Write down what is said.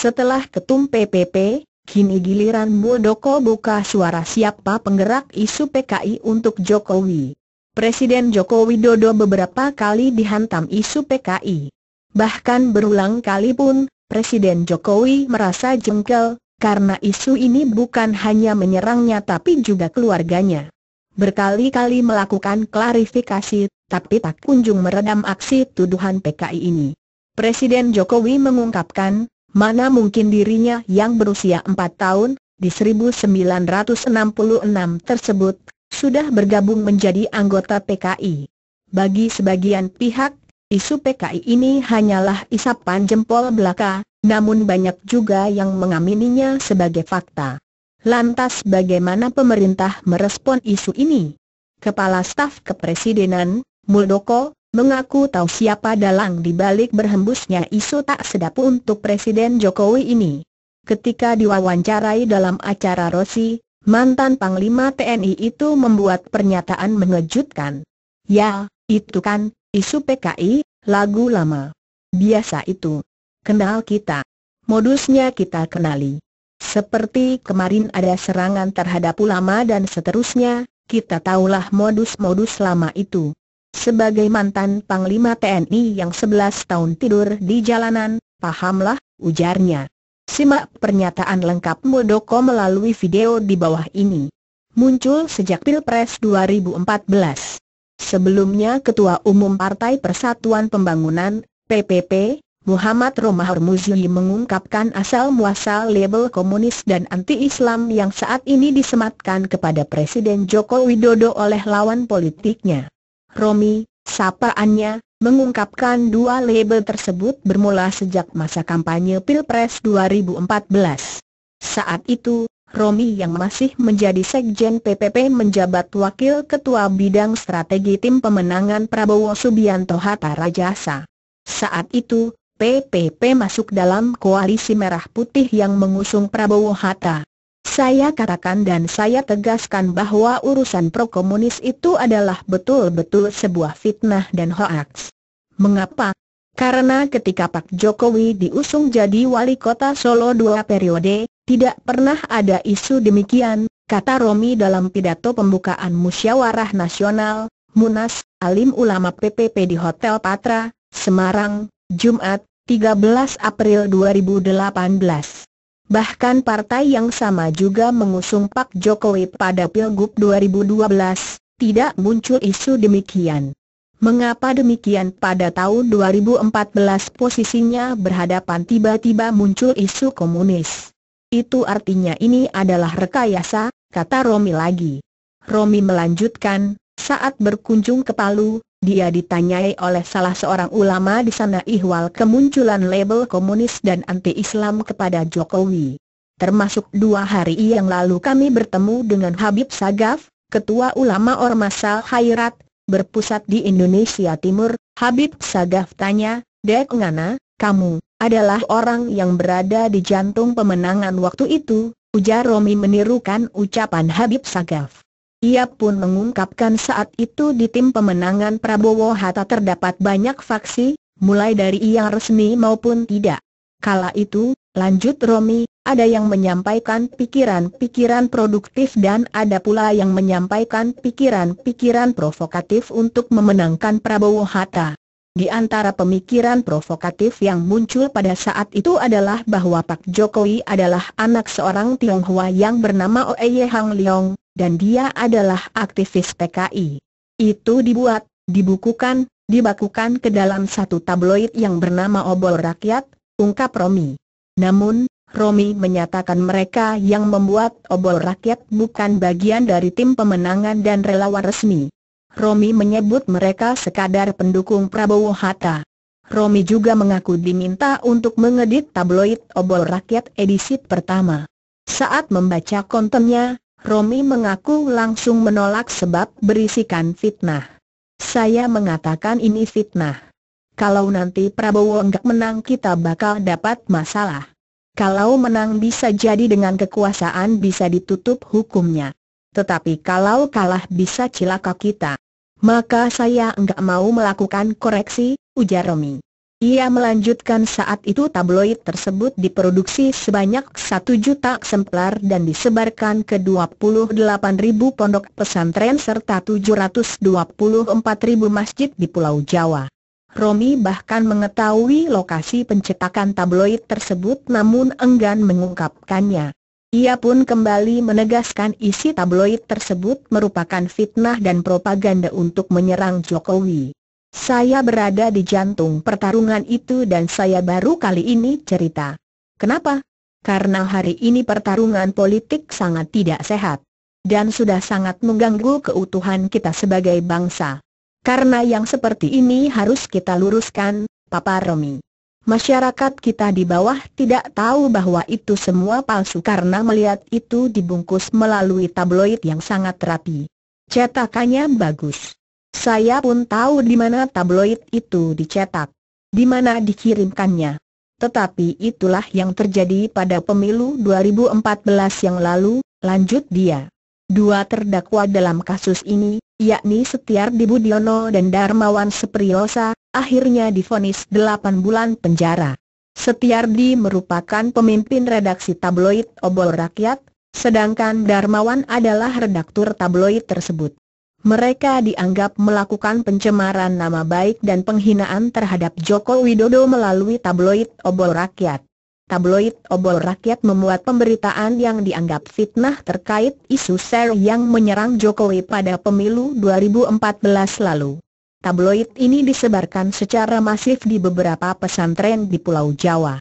Setelah ketum PPP, kini giliran Muldoko buka suara siapa penggerak isu PKI untuk Jokowi. Presiden Joko Widodo beberapa kali dihantam isu PKI. Bahkan berulang kali pun, Presiden Jokowi merasa jengkel, karena isu ini bukan hanya menyerangnya tapi juga keluarganya. Berkali-kali melakukan klarifikasi, tapi tak kunjung meredam aksi tuduhan PKI ini. Presiden Jokowi mengungkapkan, Mana mungkin dirinya yang berusia empat tahun, di 1966 tersebut, sudah bergabung menjadi anggota PKI. Bagi sebagian pihak, isu PKI ini hanyalah isapan jempol belaka, namun banyak juga yang mengamininya sebagai fakta. Lantas bagaimana pemerintah merespon isu ini? Kepala Staf Kepresidenan, Muldoko, mengaku tahu siapa dalang di balik berhembusnya isu tak sedap untuk Presiden Jokowi ini. Ketika diwawancarai dalam acara Rossi, mantan Panglima TNI itu membuat pernyataan mengejutkan. Ya, itu kan, isu PKI, lagu lama. Biasa itu. Kenal kita. Modusnya kita kenali. Seperti kemarin ada serangan terhadap ulama dan seterusnya, kita tahulah modus-modus lama itu. Sebagai mantan Panglima TNI yang sebelas tahun tidur di jalanan, pahamlah, ujarnya. Simak pernyataan lengkap Muldoko melalui video di bawah ini. Muncul sejak Pilpres 2014. Sebelumnya Ketua Umum Partai Persatuan Pembangunan, PPP, Muhammad Romahur mengungkapkan asal-muasal label komunis dan anti-Islam yang saat ini disematkan kepada Presiden Joko Widodo oleh lawan politiknya. Romi, sapaannya, mengungkapkan dua label tersebut bermula sejak masa kampanye Pilpres 2014. Saat itu, Romi yang masih menjadi Sekjen PPP menjabat Wakil Ketua Bidang Strategi Tim Pemenangan Prabowo Subianto Hatta Rajasa. Saat itu, PPP masuk dalam koalisi merah putih yang mengusung Prabowo Hatta. Saya katakan dan saya tegaskan bahwa urusan pro-komunis itu adalah betul-betul sebuah fitnah dan hoaks. Mengapa? Karena ketika Pak Jokowi diusung jadi wali kota Solo dua periode, tidak pernah ada isu demikian, kata Romi dalam pidato pembukaan Musyawarah Nasional, Munas, Alim Ulama PPP di Hotel Patra, Semarang, Jumat, 13 April 2018. Bahkan partai yang sama juga mengusung Pak Jokowi pada Pilgub 2012, tidak muncul isu demikian. Mengapa demikian pada tahun 2014 posisinya berhadapan tiba-tiba muncul isu komunis? Itu artinya ini adalah rekayasa, kata Romi lagi. Romi melanjutkan, saat berkunjung ke Palu, dia ditanyai oleh salah seorang ulama di sana ihwal kemunculan label komunis dan anti-Islam kepada Jokowi. Termasuk dua hari yang lalu kami bertemu dengan Habib Sagaf, Ketua Ulama ormas al hayrat berpusat di Indonesia Timur, Habib Sagaf tanya, Dek Ngana, kamu, adalah orang yang berada di jantung pemenangan waktu itu, ujar Romi menirukan ucapan Habib Sagaf. Ia pun mengungkapkan saat itu di tim pemenangan Prabowo Hatta terdapat banyak faksi, mulai dari yang resmi maupun tidak. Kala itu, lanjut Romi, ada yang menyampaikan pikiran-pikiran produktif dan ada pula yang menyampaikan pikiran-pikiran provokatif untuk memenangkan Prabowo Hatta. Di antara pemikiran provokatif yang muncul pada saat itu adalah bahwa Pak Jokowi adalah anak seorang Tionghoa yang bernama Oeye Hang Leong, dan dia adalah aktivis PKI. Itu dibuat, dibukukan, dibakukan ke dalam satu tabloid yang bernama Obor Rakyat, ungkap Romi. Namun, Romi menyatakan mereka yang membuat Obor Rakyat bukan bagian dari tim pemenangan dan relawan resmi. Romi menyebut mereka sekadar pendukung Prabowo Hatta. Romi juga mengaku diminta untuk mengedit tabloid Obor Rakyat edisi pertama. Saat membaca kontennya, Romi mengaku langsung menolak sebab berisikan fitnah. Saya mengatakan ini fitnah. Kalau nanti Prabowo enggak menang kita bakal dapat masalah. Kalau menang bisa jadi dengan kekuasaan bisa ditutup hukumnya. Tetapi kalau kalah bisa cilaka kita. Maka saya enggak mau melakukan koreksi, ujar Romi. Ia melanjutkan saat itu tabloid tersebut diproduksi sebanyak 1 juta eksemplar dan disebarkan ke 28 ribu pondok pesantren serta 724 ribu masjid di Pulau Jawa. Romi bahkan mengetahui lokasi pencetakan tabloid tersebut namun enggan mengungkapkannya. Ia pun kembali menegaskan isi tabloid tersebut merupakan fitnah dan propaganda untuk menyerang Jokowi. Saya berada di jantung pertarungan itu dan saya baru kali ini cerita. Kenapa? Karena hari ini pertarungan politik sangat tidak sehat. Dan sudah sangat mengganggu keutuhan kita sebagai bangsa. Karena yang seperti ini harus kita luruskan, Papa Romi. Masyarakat kita di bawah tidak tahu bahwa itu semua palsu karena melihat itu dibungkus melalui tabloid yang sangat rapi. Cetakannya bagus. Saya pun tahu di mana tabloid itu dicetak. Di mana dikirimkannya. Tetapi itulah yang terjadi pada pemilu 2014 yang lalu, lanjut dia. Dua terdakwa dalam kasus ini, yakni Setiardi Budiono dan Darmawan Sepriyosa, akhirnya difonis 8 bulan penjara. Setiardi merupakan pemimpin redaksi tabloid Obor Rakyat, sedangkan Darmawan adalah redaktur tabloid tersebut mereka dianggap melakukan pencemaran nama baik dan penghinaan terhadap Joko Widodo melalui tabloid obor rakyat. Tabloid obor rakyat memuat pemberitaan yang dianggap fitnah terkait isu ser yang menyerang Jokowi pada pemilu 2014 lalu. Tabloid ini disebarkan secara masif di beberapa pesantren di Pulau Jawa.